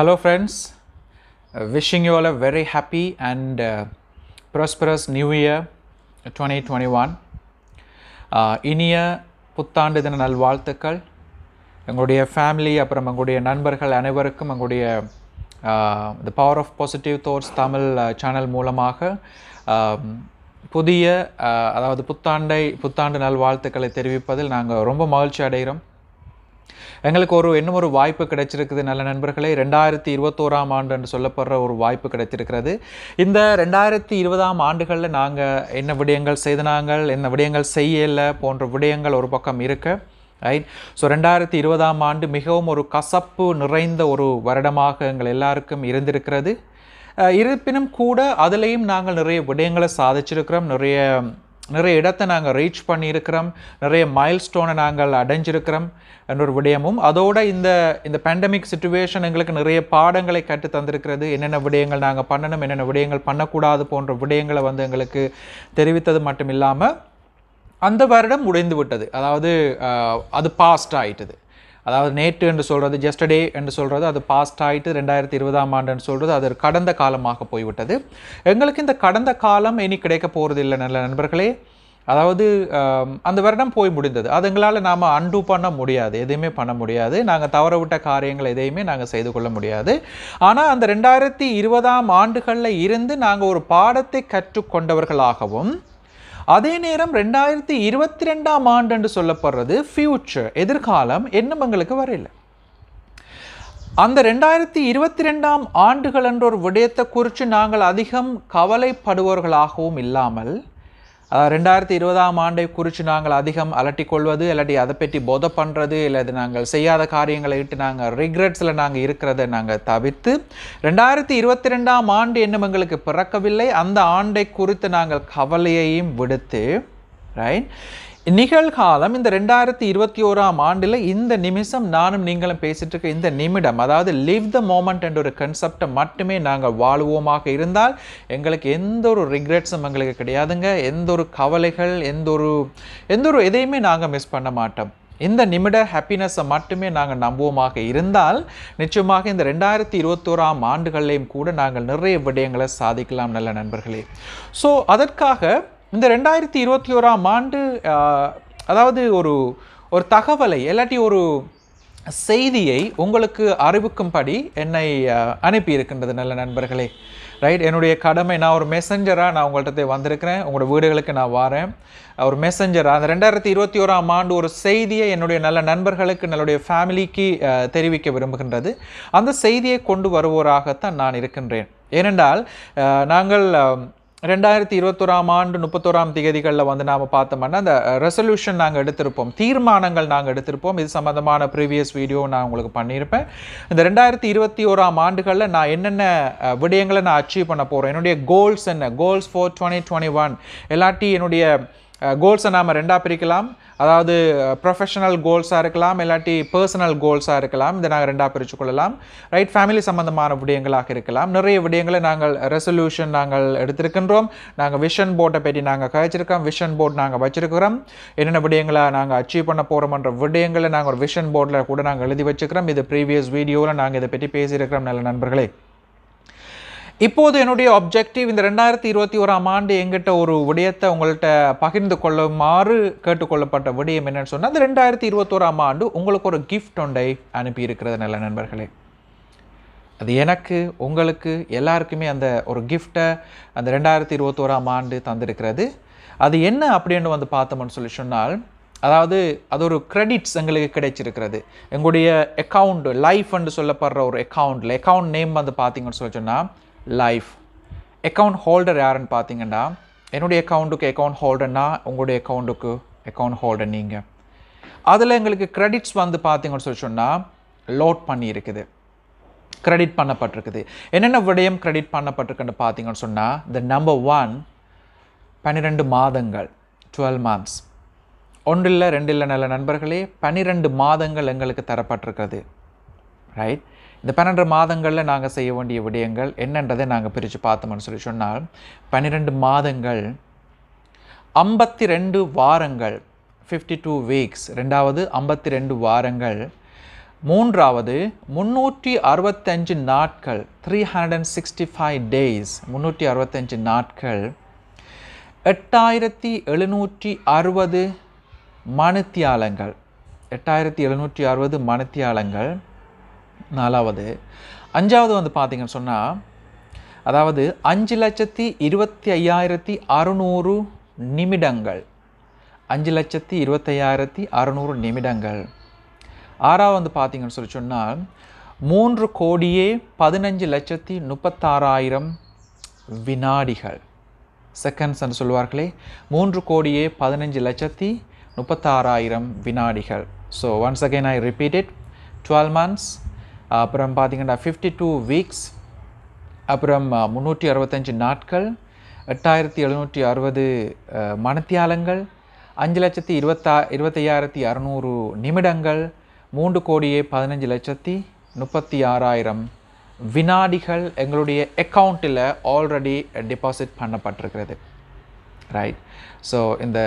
Hello Hello friends, uh, wishing you all a very happy and uh, prosperous new twenty one uh, uh, இனிய புத்தாண்டு தின நல்வாழ்த்துக்கள் எங்களுடைய family அப்புறம் எங்களுடைய நண்பர்கள் அனைவருக்கும் எங்களுடைய the power of positive thoughts Tamil channel மூலமாக um, புதிய அதாவது புத்தாண்டை புத்தாண்டு நல்வாழ்த்துக்களை தெரிவிப்பதில் நாங்கள் ரொம்ப மகிழ்ச்சி அடைகிறோம் எங்களுக்கு ஒரு இன்னும் ஒரு வாய்ப்பு கிடைச்சிருக்குது நல்ல நண்பர்களே ரெண்டாயிரத்தி இருபத்தோராம் ஆண்டு என்று சொல்லப்படுற ஒரு வாய்ப்பு கிடைச்சிருக்கிறது இந்த ரெண்டாயிரத்தி இருபதாம் ஆண்டுகளில் நாங்கள் என்ன விடயங்கள் நாங்கள் என்ன விடயங்கள் செய்யலை போன்ற விடயங்கள் ஒரு பக்கம் இருக்குது ரைட் ஸோ ரெண்டாயிரத்தி இருபதாம் ஆண்டு மிகவும் ஒரு கசப்பு நிறைந்த ஒரு வருடமாக எங்கள் எல்லாருக்கும் இருந்திருக்கிறது இருப்பினும் கூட அதுலேயும் நாங்கள் நிறைய விடயங்களை சாதிச்சிருக்கிறோம் நிறைய நிறைய இடத்தை நாங்கள் ரீச் பண்ணியிருக்கிறோம் நிறைய மைல்ஸ்டோனை நாங்கள் அடைஞ்சிருக்கிறோம் என்ற ஒரு விடயமும் அதோட இந்த இந்த பேண்டமிக் சுச்சுவேஷன் எங்களுக்கு நிறைய பாடங்களை கற்று தந்திருக்கிறது என்னென்ன விடயங்கள் நாங்கள் பண்ணணும் என்னென்ன விடயங்கள் பண்ணக்கூடாது போன்ற விடயங்களை வந்து எங்களுக்கு தெரிவித்தது மட்டும் இல்லாமல் அந்த வருடம் முடிந்து விட்டது அதாவது அது பாஸ்ட் ஆகிட்டுது அதாவது நேற்று என்று சொல்கிறது ஜஸ்டடே என்று சொல்கிறது அது பாஸ்ட் ஆகிட்டு ரெண்டாயிரத்தி இருபதாம் ஆண்டுன்னு சொல்கிறது அது கடந்த காலமாக போய்விட்டது எங்களுக்கு இந்த கடந்த காலம் இனி கிடைக்க போகிறது இல்லை நல்ல நண்பர்களே அதாவது அந்த வருடம் போய் முடிந்தது அது எங்களால் நாம் அன்டூ பண்ண முடியாது எதையுமே பண்ண முடியாது நாங்கள் தவற விட்ட காரியங்கள் எதையுமே நாங்கள் செய்து கொள்ள முடியாது ஆனால் அந்த ரெண்டாயிரத்தி இருபதாம் ஆண்டுகளில் இருந்து நாங்கள் ஒரு பாடத்தை கற்றுக்கொண்டவர்களாகவும் அதே நேரம் ரெண்டாயிரத்தி இருபத்தி ரெண்டாம் ஆண்டுன்னு சொல்லப்படுறது ஃபியூச்சர் எதிர்காலம் என்னும் எங்களுக்கு வரையில அந்த ரெண்டாயிரத்தி இருபத்தி ரெண்டாம் ஆண்டுகள் என்ற ஒரு விடயத்தை குறித்து நாங்கள் அதிகம் கவலைப்படுவர்களாகவும் இல்லாமல் ரெண்டாயிரத்தி இருபதாம் ஆண்டை குறித்து நாங்கள் அதிகம் அலட்டிக்கொள்வது இல்லாட்டி அதை பற்றி போதை பண்ணுறது இல்லாது நாங்கள் செய்யாத காரியங்களை இட்டு நாங்கள் ரிக்ரெட்ஸில் நாங்கள் இருக்கிறத நாங்கள் தவிர்த்து ரெண்டாயிரத்தி இருபத்தி ரெண்டாம் ஆண்டு இன்னும் எங்களுக்கு பிறக்கவில்லை அந்த ஆண்டை குறித்து நாங்கள் கவலையையும் விடுத்து ரைட் நிகழ்காலம் இந்த ரெண்டாயிரத்தி இருபத்தி ஓராம் ஆண்டில் இந்த நிமிஷம் நானும் நீங்களும் பேசிட்டு இருக்க இந்த நிமிடம் அதாவது லிவ் த மோமெண்ட் என்ற ஒரு கன்செப்டை மட்டுமே நாங்கள் வாழுவோமாக இருந்தால் எங்களுக்கு எந்த ஒரு ரிக்ரெட்ஸும் எங்களுக்கு கிடையாதுங்க எந்த ஒரு கவலைகள் எந்த ஒரு எந்த ஒரு எதையுமே நாங்கள் மிஸ் பண்ண மாட்டோம் இந்த நிமிட ஹாப்பினஸ்ஸை மட்டுமே நாங்கள் நம்புவோமாக இருந்தால் நிச்சயமாக இந்த ரெண்டாயிரத்தி இருபத்தோராம் ஆண்டுகள்லேயும் கூட நாங்கள் நிறைய விடயங்களை சாதிக்கலாம் நல்ல நண்பர்களே ஸோ அதற்காக இந்த ரெண்டாயிரத்தி இருபத்தி ஓராம் ஆண்டு அதாவது ஒரு ஒரு தகவலை இல்லாட்டி ஒரு செய்தியை உங்களுக்கு அறிவிக்கும்படி என்னை அனுப்பி இருக்கின்றது நல்ல நண்பர்களே ரைட் என்னுடைய கடமை நான் ஒரு மெசஞ்சராக நான் உங்கள்கிட்ட வந்திருக்கிறேன் உங்களோட வீடுகளுக்கு நான் வரேன் ஒரு மெசஞ்சராக அந்த ரெண்டாயிரத்தி இருபத்தி ஓராம் ஆண்டு ஒரு செய்தியை என்னுடைய நல்ல நண்பர்களுக்கு நல்லுடைய ஃபேமிலிக்கு தெரிவிக்க விரும்புகின்றது அந்த செய்தியை கொண்டு வருவோராகத்தான் நான் இருக்கின்றேன் ஏனென்றால் நாங்கள் ரெண்டாயிரத்தி இருபத்தோராம் ஆண்டு முப்பத்தோராம் தேதிகளில் வந்து நாம் பார்த்தோம்னா அந்த ரெசல்யூஷன் நாங்கள் எடுத்திருப்போம் தீர்மானங்கள் நாங்கள் எடுத்திருப்போம் இது சம்மந்தமான ப்ரீவியஸ் வீடியோ நான் உங்களுக்கு பண்ணியிருப்பேன் இந்த ரெண்டாயிரத்தி இருபத்தி ஓராம் ஆண்டுகளில் நான் என்னென்ன விடயங்களை நான் அச்சீவ் பண்ண போகிறேன் என்னுடைய கோல்ஸ் என்ன goals for twenty twenty one எல்லாட்டி என்னுடைய கோல்ஸை நாம் ரெண்டாக பிரிக்கலாம் அதாவது ப்ரொஃபஷனல் கோல்ஸாக இருக்கலாம் இல்லாட்டி பர்சனல் கோல்ஸாக இருக்கலாம் இதை நாங்கள் ரெண்டாக பிரித்து கொள்ளலாம் ரைட் ஃபேமிலி சம்மந்தமான விடயங்களாக இருக்கலாம் நிறைய விடயங்களை நாங்கள் ரெசல்யூஷன் நாங்கள் எடுத்திருக்கின்றோம் நாங்கள் விஷன் போர்ட்டை பற்றி நாங்கள் கழிச்சிருக்கோம் விஷன் போர்ட் நாங்கள் வச்சுருக்கிறோம் என்னென்ன விடயங்களை நாங்கள் அச்சீவ் பண்ண போகிறோம்ன்ற விடயங்களை நாங்கள் ஒரு விஷன் போர்டில் கூட நாங்கள் எழுதி வச்சுக்கிறோம் இது ப்ரீவியஸ் வீடியோவில் நாங்கள் இதை பற்றி பேசியிருக்கிறோம் நல்ல நண்பர்களே இப்போது என்னுடைய அப்ஜெக்டிவ் இந்த ரெண்டாயிரத்தி இருபத்தி ஓராம் ஆண்டு எங்கிட்ட ஒரு விடயத்தை உங்கள்கிட்ட பகிர்ந்து கொள்ளுமாறு கேட்டுக்கொள்ளப்பட்ட விடயம் என்னன்னு சொன்னால் இந்த ரெண்டாயிரத்தி இருபத்தோராம் ஆண்டு உங்களுக்கு ஒரு கிஃப்ட் ஒன்றை அனுப்பியிருக்கிறது நல்ல நண்பர்களே அது எனக்கு உங்களுக்கு எல்லாருக்குமே அந்த ஒரு கிஃப்டை அந்த ரெண்டாயிரத்தி இருபத்தோராம் ஆண்டு தந்திருக்கிறது அது என்ன அப்படின்னு வந்து பார்த்தோம்னு சொல்லி சொன்னால் அதாவது அது ஒரு கிரெடிட்ஸ் எங்களுக்கு கிடைச்சிருக்கிறது எங்களுடைய அக்கௌண்ட் லைஃப்னு சொல்லப்படுற ஒரு அக்கௌண்ட்டில் அக்கௌண்ட் நேம் வந்து பார்த்தீங்கன்னு சொல்லி சொன்னால் லைஃப் அக்கௌண்ட் ஹோல்டர் யாருன்னு பார்த்தீங்கன்னா என்னுடைய அக்கௌண்ட்டுக்கு அக்கௌண்ட் ஹோல்டர்னா உங்களுடைய அக்கௌண்ட்டுக்கு அக்கௌண்ட் ஹோல்டர் நீங்கள் அதில் எங்களுக்கு க்ரெடிட்ஸ் வந்து பார்த்தீங்கன்னு சொல்லி சொன்னால் லோட் பண்ணியிருக்குது க்ரெடிட் பண்ணப்பட்டிருக்குது என்னென்ன விடயம் க்ரெடிட் பண்ணப்பட்டிருக்குன்னு பார்த்தீங்கன்னு சொன்னால் த நம்பர் ஒன் பன்னிரெண்டு மாதங்கள் டுவெல் மந்த்ஸ் ஒன்றில் ரெண்டில் நல்ல நண்பர்களே பன்னிரெண்டு மாதங்கள் எங்களுக்கு தரப்பட்டிருக்கிறது ரைட் இந்த பன்னெண்டு மாதங்களில் நாங்கள் செய்ய வேண்டிய விடயங்கள் என்னன்றதை நாங்கள் பிரித்து பார்த்தோம்னு சொல்லி சொன்னால் பன்னிரெண்டு மாதங்கள் ஐம்பத்தி ரெண்டு வாரங்கள் ஃபிஃப்டி டூ வீக்ஸ் ரெண்டாவது ஐம்பத்தி ரெண்டு வாரங்கள் மூன்றாவது முந்நூற்றி அறுபத்தஞ்சு நாட்கள் three hundred and sixty five days முந்நூற்றி அறுபத்தஞ்சு நாட்கள் எட்டாயிரத்தி எழுநூற்றி அறுபது மனுத்தியாலங்கள் எட்டாயிரத்தி எழுநூற்றி அறுபது மனுத்தியாலங்கள் நாலாவது அஞ்சாவது வந்து பார்த்திங்கன்னு சொன்னால் அதாவது அஞ்சு லட்சத்தி இருபத்தி ஐயாயிரத்தி அறுநூறு நிமிடங்கள் அஞ்சு லட்சத்தி இருபத்தையாயிரத்தி அறுநூறு நிமிடங்கள் ஆறாவது வந்து பார்த்திங்கன்னு சொல்லி சொன்னால் மூன்று கோடியே பதினஞ்சு லட்சத்தி முப்பத்தாறாயிரம் வினாடிகள் செகண்ட்ஸ் என்று சொல்வார்களே மூன்று கோடியே பதினஞ்சு லட்சத்தி முப்பத்தாறாயிரம் வினாடிகள் so once again I repeat it twelve months அப்புறம் பார்த்தீங்கன்னா ஃபிஃப்டி டூ வீக்ஸ் அப்புறம் முந்நூற்றி அறுபத்தஞ்சு நாட்கள் எட்டாயிரத்தி எழுநூற்றி அறுபது மணத்தியாலங்கள் அஞ்சு லட்சத்தி இருபத்தா இருபத்தையாயிரத்தி அறநூறு நிமிடங்கள் மூன்று கோடியே பதினஞ்சு லட்சத்தி முப்பத்தி ஆறாயிரம் வினாடிகள் எங்களுடைய அக்கௌண்ட்டில் ஆல்ரெடி டெபாசிட் பண்ணப்பட்டிருக்கிறது ரைட் ஸோ இந்த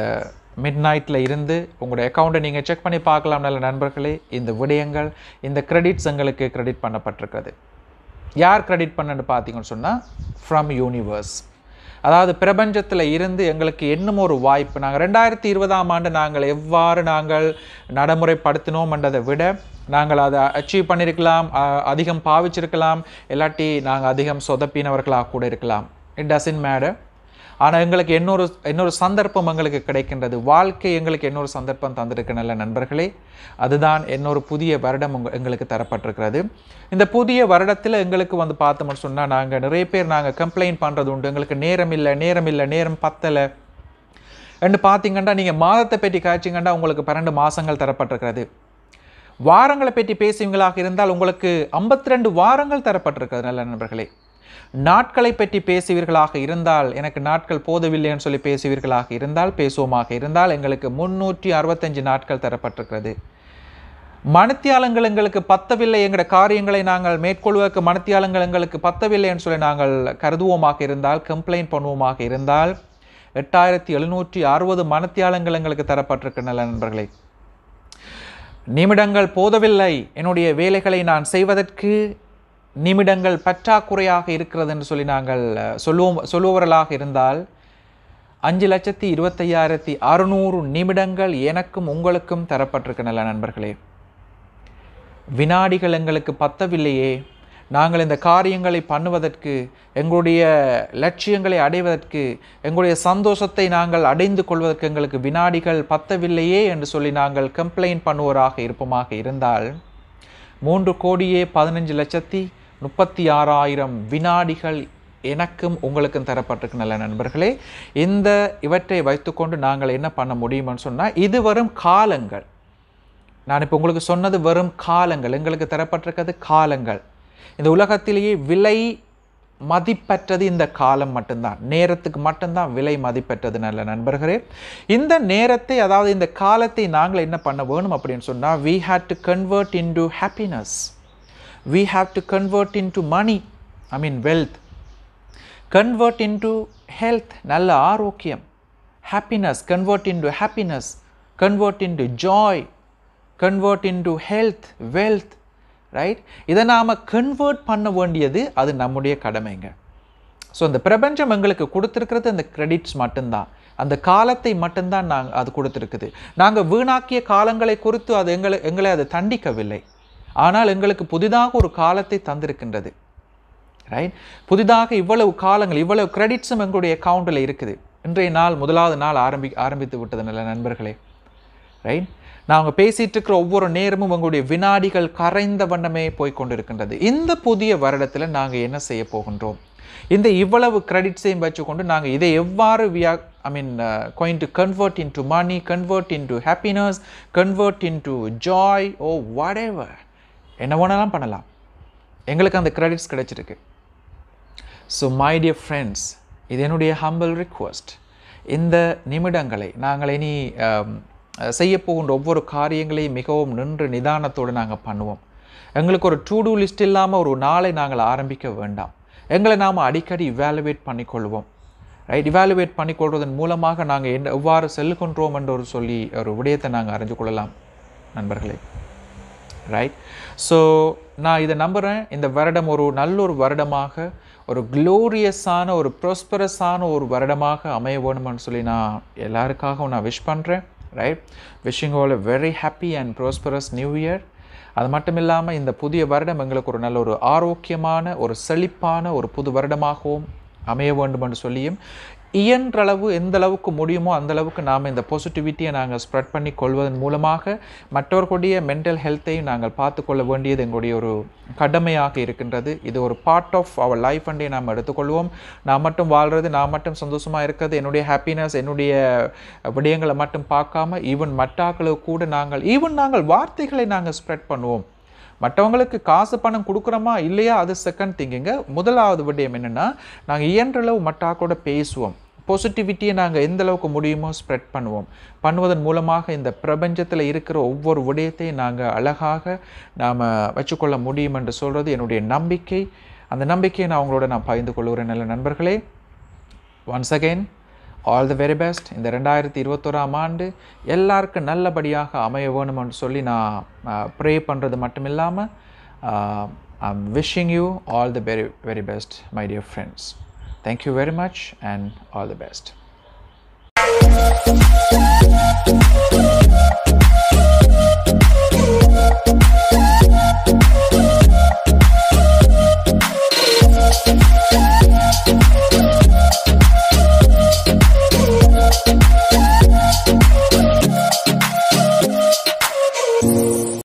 மிட் நைட்டில் இருந்து உங்களுடைய அக்கௌண்ட்டை நீங்கள் செக் பண்ணி பார்க்கலாம் நல்ல நண்பர்களே இந்த விடயங்கள் இந்த கிரெடிட்ஸ் எங்களுக்கு கிரெடிட் பண்ணப்பட்டிருக்கிறது யார் கிரெடிட் பண்ணன்னு பார்த்தீங்கன்னு சொன்னால் ஃப்ரம் யூனிவர்ஸ் அதாவது பிரபஞ்சத்தில் இருந்து எங்களுக்கு இன்னும் ஒரு வாய்ப்பு நாங்கள் ரெண்டாயிரத்தி இருபதாம் ஆண்டு நாங்கள் எவ்வாறு நாங்கள் நடைமுறைப்படுத்தினோம்ன்றதை விட நாங்கள் அதை அச்சீவ் பண்ணியிருக்கலாம் அதிகம் பாவிச்சிருக்கலாம் இல்லாட்டி நாங்கள் அதிகம் சொதப்பினவர்களாக கூட இருக்கலாம் இட் டசின் மேடர் ஆனால் எங்களுக்கு இன்னொரு இன்னொரு சந்தர்ப்பம் எங்களுக்கு கிடைக்கின்றது வாழ்க்கை எங்களுக்கு இன்னொரு சந்தர்ப்பம் தந்திருக்க நல்ல நண்பர்களே அதுதான் இன்னொரு புதிய வருடம் உங்க எங்களுக்கு தரப்பட்டிருக்கிறது இந்த புதிய வருடத்தில் எங்களுக்கு வந்து பார்த்தோம்னு சொன்னால் நாங்கள் நிறைய பேர் நாங்கள் கம்ப்ளைண்ட் பண்ணுறது உண்டு எங்களுக்கு நேரம் இல்லை நேரம் இல்லை நேரம் பத்தலை ரெண்டு பார்த்தீங்கன்னா நீங்கள் மாதத்தை பற்றி காய்ச்சிங்கன்னா உங்களுக்கு பன்னெண்டு மாதங்கள் தரப்பட்டிருக்கிறது வாரங்களை பற்றி பேசுவீங்களாக இருந்தால் உங்களுக்கு ஐம்பத்தி ரெண்டு வாரங்கள் தரப்பட்டிருக்கிறது நல்ல நண்பர்களே நாட்களை பற்றி பேசுவீர்களாக இருந்தால் எனக்கு நாட்கள் போதவில்லைன்னு சொல்லி பேசுவீர்களாக இருந்தால் பேசுவோமாக இருந்தால் எங்களுக்கு முன்னூற்றி அறுபத்தஞ்சு நாட்கள் தரப்பட்டிருக்கிறது மனத்தியாலங்கள் எங்களுக்கு பத்தவில்லை எங்கள காரியங்களை நாங்கள் மேற்கொள்வதற்கு மனத்தியாலங்கள் எங்களுக்கு பத்தவில்லைன்னு சொல்லி நாங்கள் கருதுவோமாக இருந்தால் கம்ப்ளைண்ட் பண்ணுவோமாக இருந்தால் எட்டாயிரத்தி எழுநூற்றி அறுபது மனத்தியாலங்கள் எங்களுக்கு தரப்பட்டிருக்கின்றன நண்பர்களே நிமிடங்கள் போதவில்லை என்னுடைய வேலைகளை நான் செய்வதற்கு நிமிடங்கள் பற்றாக்குறையாக இருக்கிறது என்று சொல்லி நாங்கள் சொல்லுவோம் சொல்லுவவர்களாக இருந்தால் அஞ்சு லட்சத்தி இருபத்தையாயிரத்தி அறுநூறு நிமிடங்கள் எனக்கும் உங்களுக்கும் தரப்பட்டிருக்கின்றன நண்பர்களே வினாடிகள் எங்களுக்கு பத்தவில்லையே நாங்கள் இந்த காரியங்களை பண்ணுவதற்கு எங்களுடைய லட்சியங்களை அடைவதற்கு எங்களுடைய சந்தோஷத்தை நாங்கள் அடைந்து கொள்வதற்கு எங்களுக்கு வினாடிகள் பத்தவில்லையே என்று சொல்லி நாங்கள் கம்ப்ளைண்ட் பண்ணுவோராக இருப்போமாக இருந்தால் மூன்று கோடியே பதினஞ்சு லட்சத்தி முப்பத்தி ஆறாயிரம் வினாடிகள் எனக்கும் உங்களுக்கும் தரப்பட்டிருக்கு நல்ல நண்பர்களே இந்த இவற்றை வைத்துக்கொண்டு நாங்கள் என்ன பண்ண முடியுமென்னு சொன்னால் இது வரும் காலங்கள் நான் இப்போ உங்களுக்கு சொன்னது வெறும் காலங்கள் எங்களுக்கு தரப்பட்டிருக்கிறது காலங்கள் இந்த உலகத்திலேயே விலை மதிப்பற்றது இந்த காலம் மட்டும்தான் நேரத்துக்கு மட்டும்தான் விலை மதிப்பற்றது நல்ல நண்பர்களே இந்த நேரத்தை அதாவது இந்த காலத்தை நாங்கள் என்ன பண்ண வேணும் அப்படின்னு சொன்னால் we had to convert into happiness we have to convert into money, I mean wealth, convert into health, nalla arokyam. happiness, convert into happiness, convert into joy, convert into health, wealth, right. இதை நாம் convert பண்ண வேண்டியது அது நம்முடைய கடமைங்க. So இந்த பிரபஞ்சம் எங்களுக்கு கொடுத்துருக்கிறது அந்த கிரெடிட்ஸ் மட்டும்தான் அந்த காலத்தை மட்டும்தான் நாங்கள் அது கொடுத்துருக்குது நாங்கள் வீணாக்கிய காலங்களை குறித்து அது எங்களை எங்களை அது தண்டிக்கவில்லை ஆனால் எங்களுக்கு புதிதாக ஒரு காலத்தை தந்திருக்கின்றது ரைட் புதிதாக இவ்வளவு காலங்கள் இவ்வளவு கிரெடிட்ஸும் எங்களுடைய அக்கௌண்ட்டில் இருக்குது இன்றைய நாள் முதலாவது நாள் ஆரம்பி ஆரம்பித்து விட்டது நல்ல நண்பர்களே ரைட் நாங்கள் பேசிகிட்டு இருக்கிற ஒவ்வொரு நேரமும் உங்களுடைய வினாடிகள் கரைந்த வண்ணமே போய்கொண்டிருக்கின்றது இந்த புதிய வருடத்தில் நாங்கள் என்ன செய்ய போகின்றோம் இந்த இவ்வளவு கிரெடிட்ஸையும் வச்சுக்கொண்டு நாங்கள் இதை எவ்வாறு வியா I mean going to convert into money convert into happiness convert into joy oh whatever என்ன வேணாலும் பண்ணலாம் எங்களுக்கு அந்த க்ரெடிட்ஸ் கிடைச்சிருக்கு ஸோ மை டியர் ஃப்ரெண்ட்ஸ் இது என்னுடைய ஹம்பிள் ரிக்வஸ்ட் இந்த நிமிடங்களை நாங்கள் இனி செய்ய போகின்ற ஒவ்வொரு காரியங்களையும் மிகவும் நின்று நிதானத்தோடு நாங்கள் பண்ணுவோம் எங்களுக்கு ஒரு டூ டூ லிஸ்ட் இல்லாமல் ஒரு நாளை நாங்கள் ஆரம்பிக்க வேண்டாம் எங்களை நாம் அடிக்கடி இவாலுவேட் பண்ணிக்கொள்வோம் ரைட் இவாலுவேட் பண்ணிக்கொள்வதன் மூலமாக நாங்கள் எவ்வாறு செல்லுகின்றோம் என்று ஒரு சொல்லி ஒரு விடயத்தை நாங்கள் அறிஞ்சு கொள்ளலாம் நண்பர்களே ரைட் ஸோ நான் இதை நம்புகிறேன் இந்த வருடம் ஒரு நல்ல ஒரு வருடமாக ஒரு க்ளோரியஸான ஒரு ப்ராஸ்பரஸான ஒரு வருடமாக அமைய வேணும்னு சொல்லி நான் எல்லாருக்காகவும் நான் விஷ் பண்ணுறேன் right wishing all a very happy and prosperous new year அது மட்டும் இல்லாமல் இந்த புதிய வருடம் எங்களுக்கு ஒரு நல்ல ஒரு ஆரோக்கியமான ஒரு செழிப்பான ஒரு புது வருடமாகவும் அமைய வேண்டும் என்று சொல்லியும் இயன்றளவு எந்த அளவுக்கு முடியுமோ அந்த அளவுக்கு நாம் இந்த பாசிட்டிவிட்டியை நாங்கள் ஸ்ப்ரெட் பண்ணி கொள்வதன் மூலமாக மற்றவர்களுடைய மென்டல் ஹெல்த்தையும் நாங்கள் பார்த்து கொள்ள வேண்டியது எங்களுடைய ஒரு கடமையாக இருக்கின்றது இது ஒரு பார்ட் ஆஃப் அவர் லைஃப் அண்டே நாம் எடுத்துக்கொள்வோம் நான் மட்டும் வாழ்கிறது நான் மட்டும் சந்தோஷமாக இருக்கிறது என்னுடைய ஹாப்பினஸ் என்னுடைய விடயங்களை மட்டும் பார்க்காம ஈவன் மட்டாக்களுக்கு கூட நாங்கள் ஈவன் நாங்கள் வார்த்தைகளை நாங்கள் ஸ்ப்ரெட் பண்ணுவோம் மற்றவங்களுக்கு காசு பணம் கொடுக்குறோமா இல்லையா அது செகண்ட் திங்கிங்க முதலாவது விடயம் என்னென்னா நாங்கள் இயன்றளவு மட்டாக கூட பேசுவோம் பாசிட்டிவிட்டியை நாங்கள் எந்த அளவுக்கு முடியுமோ ஸ்ப்ரெட் பண்ணுவோம் பண்ணுவதன் மூலமாக இந்த பிரபஞ்சத்தில் இருக்கிற ஒவ்வொரு விடயத்தையும் நாங்கள் அழகாக நாம் வச்சுக்கொள்ள முடியும் என்று சொல்கிறது என்னுடைய நம்பிக்கை அந்த நம்பிக்கையை நான் அவங்களோட நான் பகிர்ந்து கொள்கிறேன் நல்ல நண்பர்களே once again all the very best இந்த ரெண்டாயிரத்தி இருபத்தோராம் ஆண்டு எல்லாருக்கும் நல்லபடியாக அமைய வேணும்னு சொல்லி நான் ப்ரே பண்ணுறது மட்டும் இல்லாமல் I'm wishing you all the very very best my dear friends thank you very much and all the best